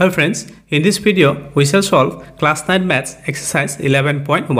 Hello friends, in this video we shall solve class 9 maths exercise 11.1.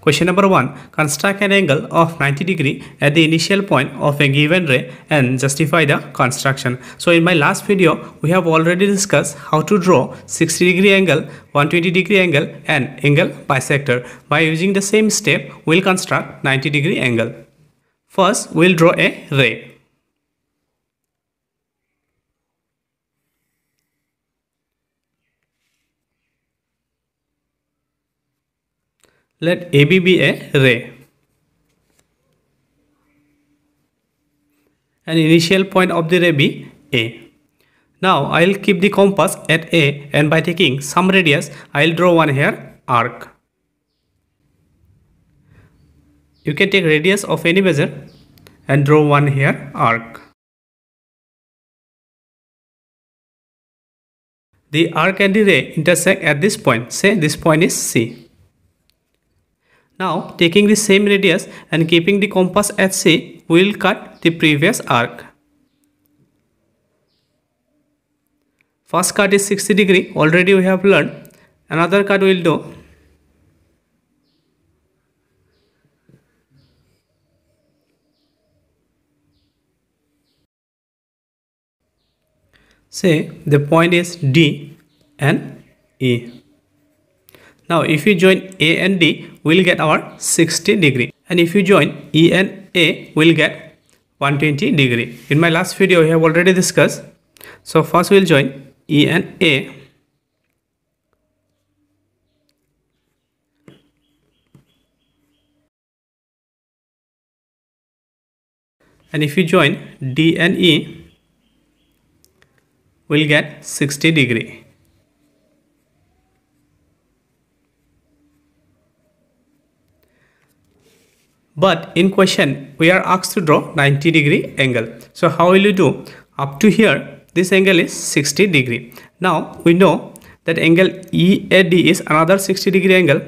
Question number 1. Construct an angle of 90 degree at the initial point of a given ray and justify the construction. So in my last video we have already discussed how to draw 60 degree angle, 120 degree angle and angle bisector. By using the same step we will construct 90 degree angle. First we will draw a ray. Let AB be a ray. And initial point of the ray be A. Now I'll keep the compass at A and by taking some radius I'll draw one here arc. You can take radius of any measure and draw one here arc. The arc and the ray intersect at this point. Say this point is C. Now taking the same radius and keeping the compass at C, we will cut the previous arc. First cut is 60 degree, already we have learned. Another cut we will do. Say the point is D and E. Now if you join A and D, we'll get our 60 degree. And if you join E and A, we'll get 120 degree. In my last video, we have already discussed. So first we'll join E and A. And if you join D and E, we'll get 60 degree. But in question, we are asked to draw 90 degree angle. So how will you do? Up to here, this angle is 60 degree. Now we know that angle EAD is another 60 degree angle.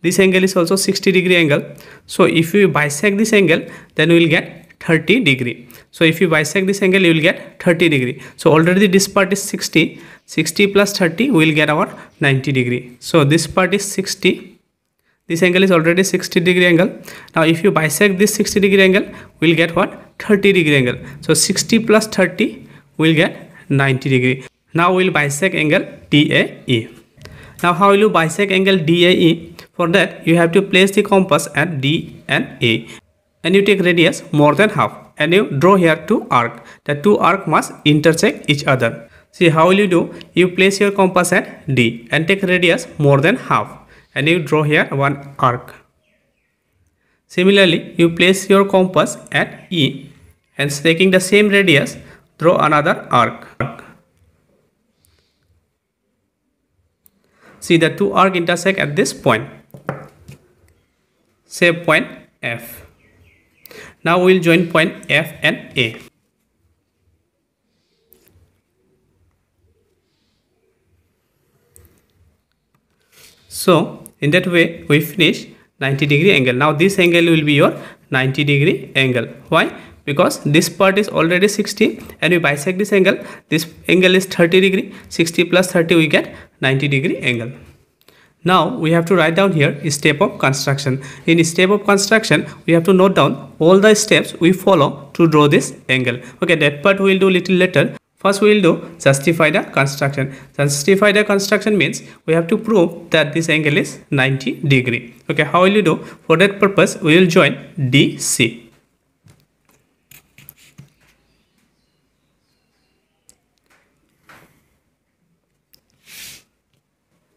This angle is also 60 degree angle. So if you bisect this angle, then we will get 30 degree. So if you bisect this angle, you will get 30 degree. So already this part is 60. 60 plus 30 we will get our 90 degree. So this part is 60 this angle is already 60 degree angle now if you bisect this 60 degree angle we'll get what 30 degree angle so 60 plus 30 will get 90 degree now we'll bisect angle DAE now how will you bisect angle DAE for that you have to place the compass at D and A and you take radius more than half and you draw here two arc the two arc must intersect each other see how will you do you place your compass at D and take radius more than half and you draw here one arc. Similarly, you place your compass at E and taking the same radius, draw another arc. See the two arc intersect at this point. Say point F. Now we will join point F and A. So in that way we finish 90 degree angle now this angle will be your 90 degree angle why because this part is already 60 and we bisect this angle this angle is 30 degree 60 plus 30 we get 90 degree angle now we have to write down here step of construction in step of construction we have to note down all the steps we follow to draw this angle okay that part we will do little later First we will do justify the construction. Justify the construction means we have to prove that this angle is 90 degree. Okay, how will you do? For that purpose we will join DC.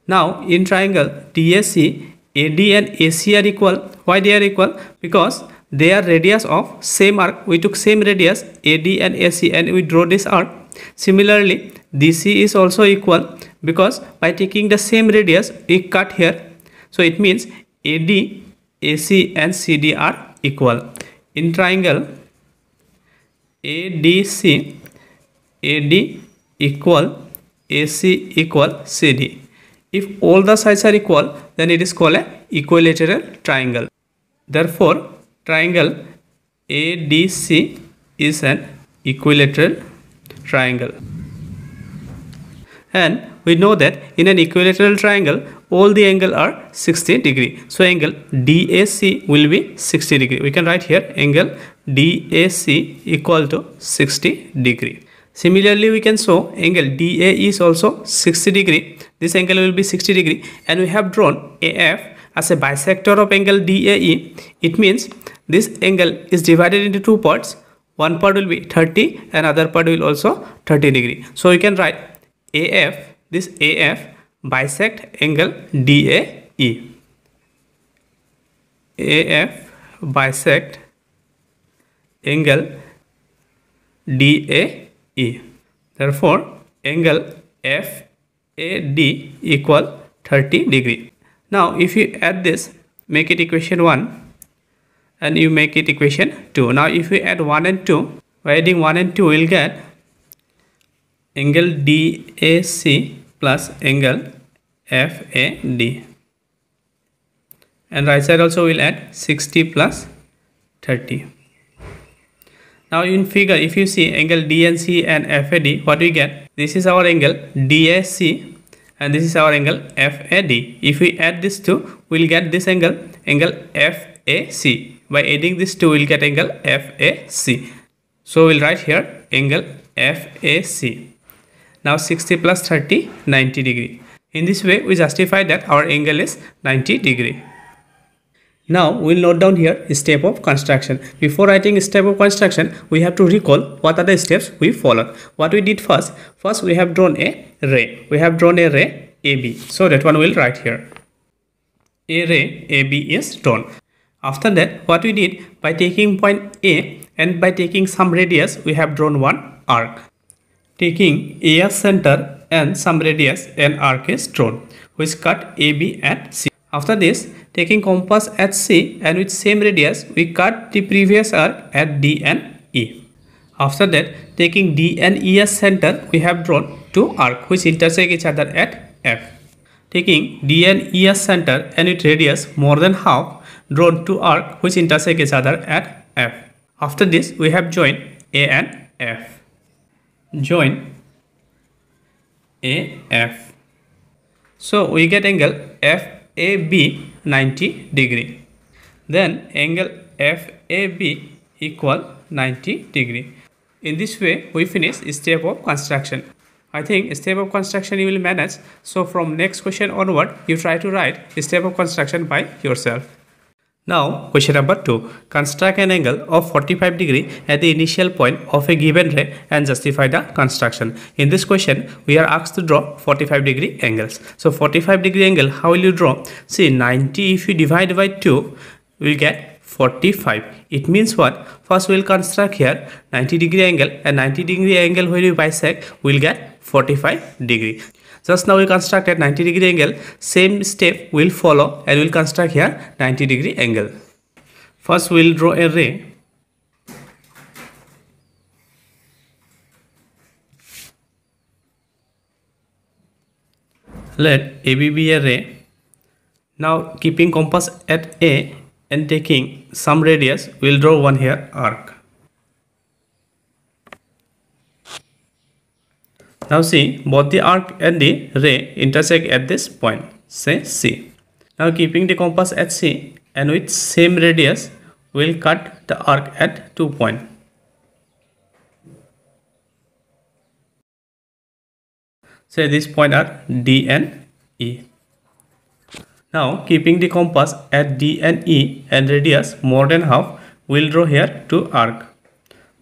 Now in triangle DSE, AD and AC are equal. Why they are equal? Because they are radius of same arc. We took same radius AD and AC and we draw this arc Similarly, DC is also equal because by taking the same radius we cut here. So it means AD, AC and CD are equal. In triangle ADC, AD equal AC equal CD. If all the sides are equal, then it is called an equilateral triangle. Therefore, triangle ADC is an equilateral triangle. And we know that in an equilateral triangle, all the angle are 60 degree. So angle DAC will be 60 degree. We can write here angle DAC equal to 60 degree. Similarly, we can show angle DA is also 60 degree. This angle will be 60 degree and we have drawn AF as a bisector of angle DAE. It means this angle is divided into two parts one part will be 30 and other part will also 30 degree so you can write AF this AF bisect angle DAE AF bisect angle DAE therefore angle FAD equal 30 degree now if you add this make it equation 1 and you make it equation 2 now if we add 1 and 2 by adding 1 and 2 we'll get angle DAC plus angle FAD and right side also will add 60 plus 30 now in figure if you see angle DNC and FAD what we get this is our angle DAC and this is our angle FAD if we add these two we'll get this angle angle FAC by adding this two we'll get angle FAC. So we'll write here angle FAC. Now 60 plus 30 90 degree. In this way we justify that our angle is 90 degree. Now we'll note down here step of construction. Before writing step of construction we have to recall what are the steps we followed. What we did first, first we have drawn a ray. We have drawn a ray AB. So that one we'll write here. A ray AB is drawn. After that, what we did by taking point A and by taking some radius, we have drawn one arc. Taking A as center and some radius, an arc is drawn, which cut AB at C. After this, taking compass at C and with same radius, we cut the previous arc at D and E. After that, taking D and E as center, we have drawn two arcs which intersect each other at F. Taking D and E as center and with radius more than half, drawn two arc which intersect each other at F. After this, we have joined A and F. Join AF. So we get angle FAB 90 degree. Then angle FAB equal 90 degree. In this way, we finish step of construction. I think step of construction you will manage. So from next question onward, you try to write step of construction by yourself. Now question number 2. Construct an angle of 45 degree at the initial point of a given ray and justify the construction. In this question we are asked to draw 45 degree angles. So 45 degree angle how will you draw? See 90 if you divide by 2 we will get 45. It means what? First we will construct here 90 degree angle and 90 degree angle when you bisect we will get 45 degree. Just now we constructed 90 degree angle. Same step will follow and we'll construct here 90 degree angle. First we'll draw a ray. Let AB be a ray. Now keeping compass at A and taking some radius, we'll draw one here arc. Now see, both the arc and the ray intersect at this point, say C. Now keeping the compass at C and with same radius, we'll cut the arc at two point. Say this point are D and E. Now keeping the compass at D and E and radius more than half, we'll draw here two arc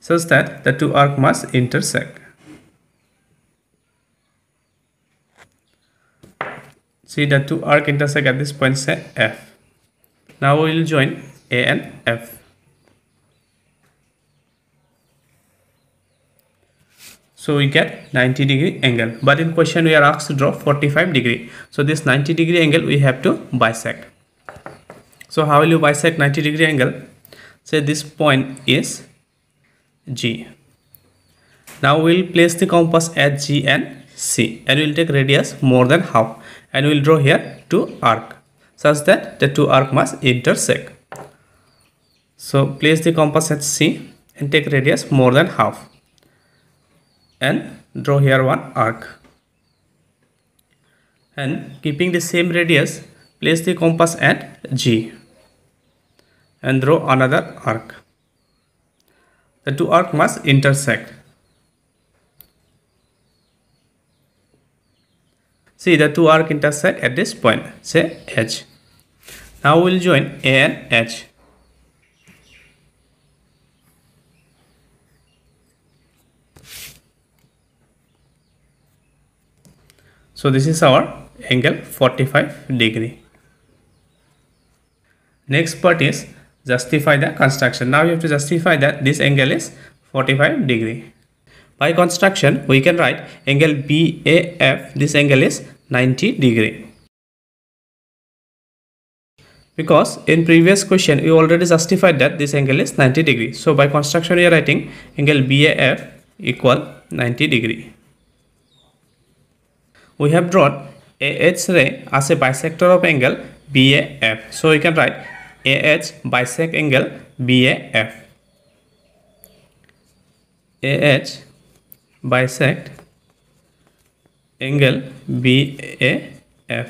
such that the two arc must intersect. See the two arc intersect at this point say F. Now we will join A and F. So we get 90 degree angle. But in question we are asked to draw 45 degree. So this 90 degree angle we have to bisect. So how will you bisect 90 degree angle? Say this point is G. Now we will place the compass at G and C and we will take radius more than half and we will draw here two arc such that the two arc must intersect. So place the compass at C and take radius more than half and draw here one arc and keeping the same radius place the compass at G and draw another arc. The two arc must intersect See the two arc intersect at this point, say H. Now we'll join A and H. So this is our angle 45 degree. Next part is justify the construction. Now you have to justify that this angle is 45 degree. By construction, we can write angle BAF, this angle is 90 degree because in previous question we already justified that this angle is 90 degree so by construction we are writing angle BAF equal 90 degree we have drawn AH ray as a bisector of angle BAF so we can write AH bisect angle BAF AH bisect angle BAF.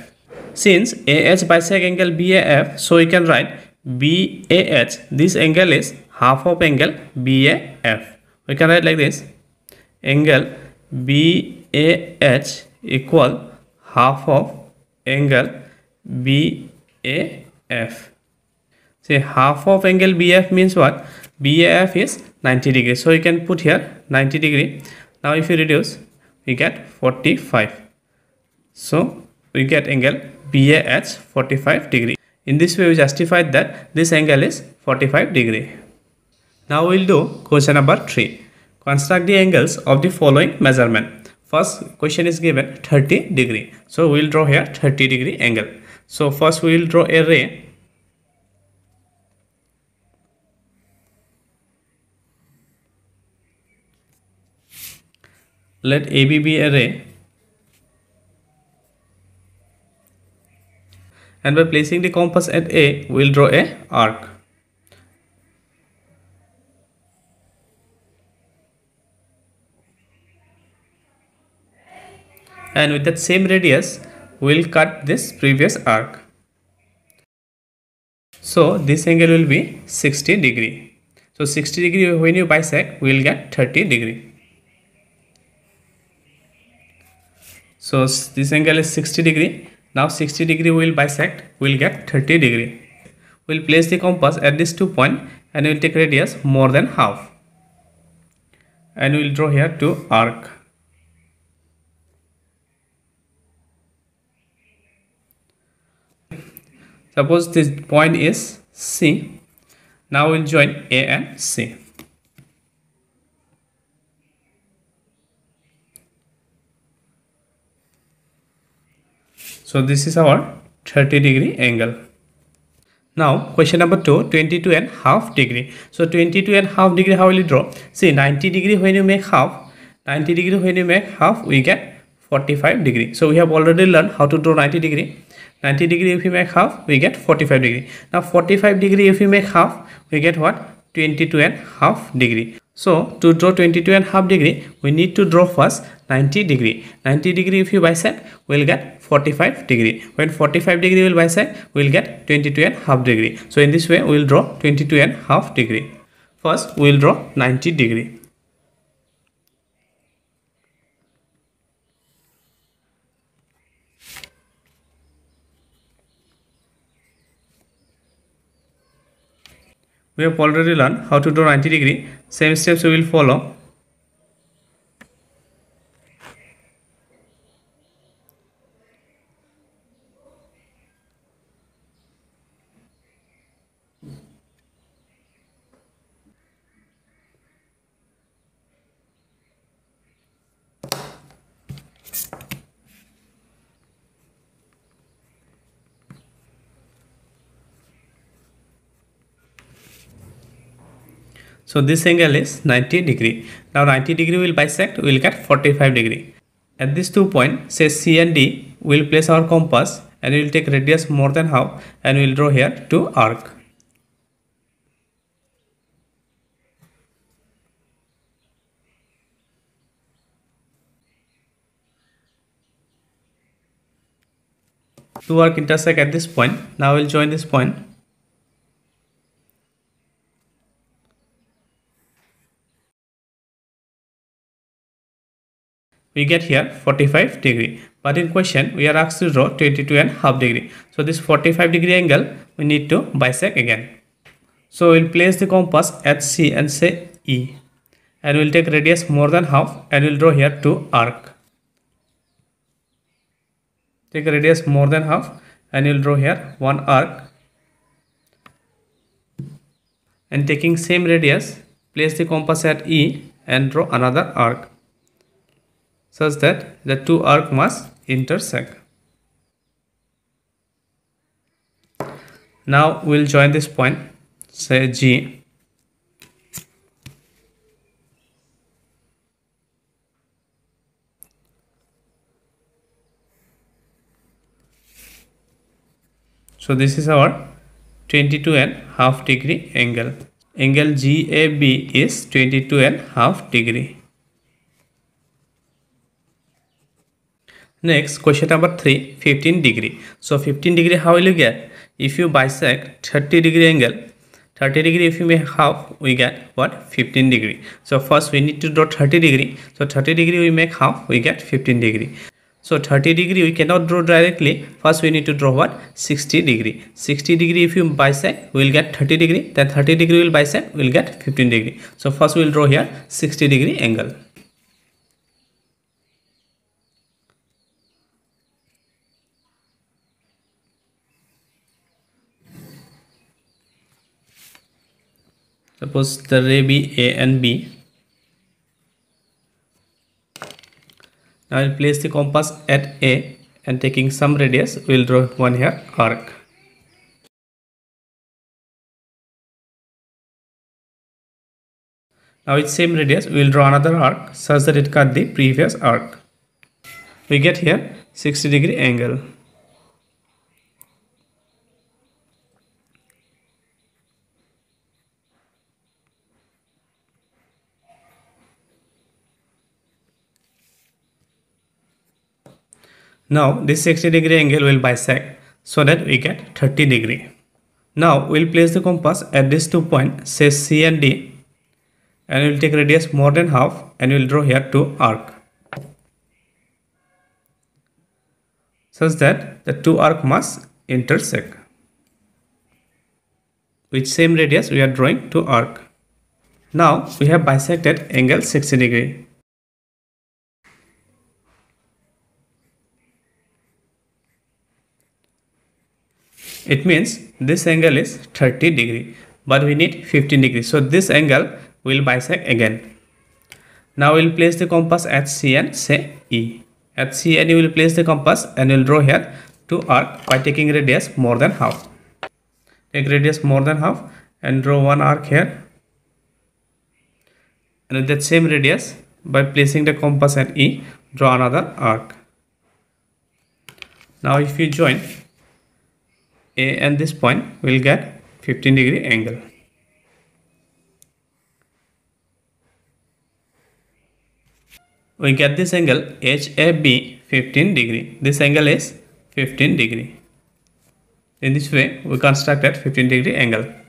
Since AH bisect angle BAF, so we can write BAH. This angle is half of angle BAF. We can write like this. Angle BAH equal half of angle BAF. Say half of angle BF means what? BAF is 90 degree. So you can put here 90 degree. Now if you reduce we get 45 so we get angle BAH 45 degree in this way we justified that this angle is 45 degree now we'll do question number 3 construct the angles of the following measurement first question is given 30 degree so we'll draw here 30 degree angle so first we will draw a ray let AB be array and by placing the compass at A, we'll draw a arc. And with that same radius, we'll cut this previous arc. So this angle will be 60 degree. So 60 degree when you bisect, we'll get 30 degree. So this angle is 60 degree. Now 60 degree will bisect, we'll get 30 degree. We'll place the compass at this two point and we'll take radius more than half. And we'll draw here two arc. Suppose this point is C. Now we'll join A and C. So this is our 30 degree angle. Now question number 2 22 and half degree. So 22 and half degree how will you draw? See 90 degree when you make half 90 degree when you make half we get 45 degree. So we have already learned how to draw 90 degree. 90 degree if you make half we get 45 degree. Now 45 degree if you make half we get what? 22 and half degree. So to draw 22 and half degree we need to draw first 90 degree 90 degree if you bisect we'll get 45 degree when 45 degree will bisect we'll get 22 and half degree so in this way we'll draw 22 and half degree first we'll draw 90 degree We have already learned how to draw 90 degree. Same steps we will follow So this angle is 90 degree. Now 90 degree will bisect, we will get 45 degree. At these two points, say C and D, we will place our compass and we will take radius more than half and we will draw here 2 arc. two arc intersect at this point now we'll join this point we get here 45 degree but in question we are asked to draw 22 and half degree so this 45 degree angle we need to bisect again so we'll place the compass at c and say e and we'll take radius more than half and we'll draw here two arc take a radius more than half and you'll draw here one arc and taking same radius place the compass at E and draw another arc such that the two arc must intersect. Now we'll join this point say G So this is our 22 and half degree angle. Angle GAB is 22 and half degree. Next question number 3 15 degree. So 15 degree how will you get? If you bisect 30 degree angle 30 degree if you make half we get what 15 degree so first we need to draw 30 degree so 30 degree we make half we get 15 degree so 30 degree we cannot draw directly. First we need to draw what? 60 degree. 60 degree if you bisect we will get 30 degree. Then 30 degree will bisect we will get 15 degree. So first we will draw here 60 degree angle. Suppose the ray be A and B Now I'll place the compass at A and taking some radius, we'll draw one here arc. Now with same radius, we'll draw another arc such that it cut the previous arc. We get here 60 degree angle. Now this 60 degree angle will bisect so that we get 30 degree. Now we'll place the compass at these two points say C and D and we'll take radius more than half and we'll draw here two arc such that the two arc must intersect With same radius we are drawing two arc. Now we have bisected angle 60 degree. It means this angle is 30 degree, but we need 15 degree. So this angle will bisect again. Now we'll place the compass at C and say E. At C and you will place the compass and you'll draw here to arc by taking radius more than half. Take radius more than half and draw one arc here. And with that same radius, by placing the compass at E, draw another arc. Now if you join a and this point will get 15 degree angle. We get this angle HAB 15 degree. This angle is 15 degree. In this way, we constructed 15 degree angle.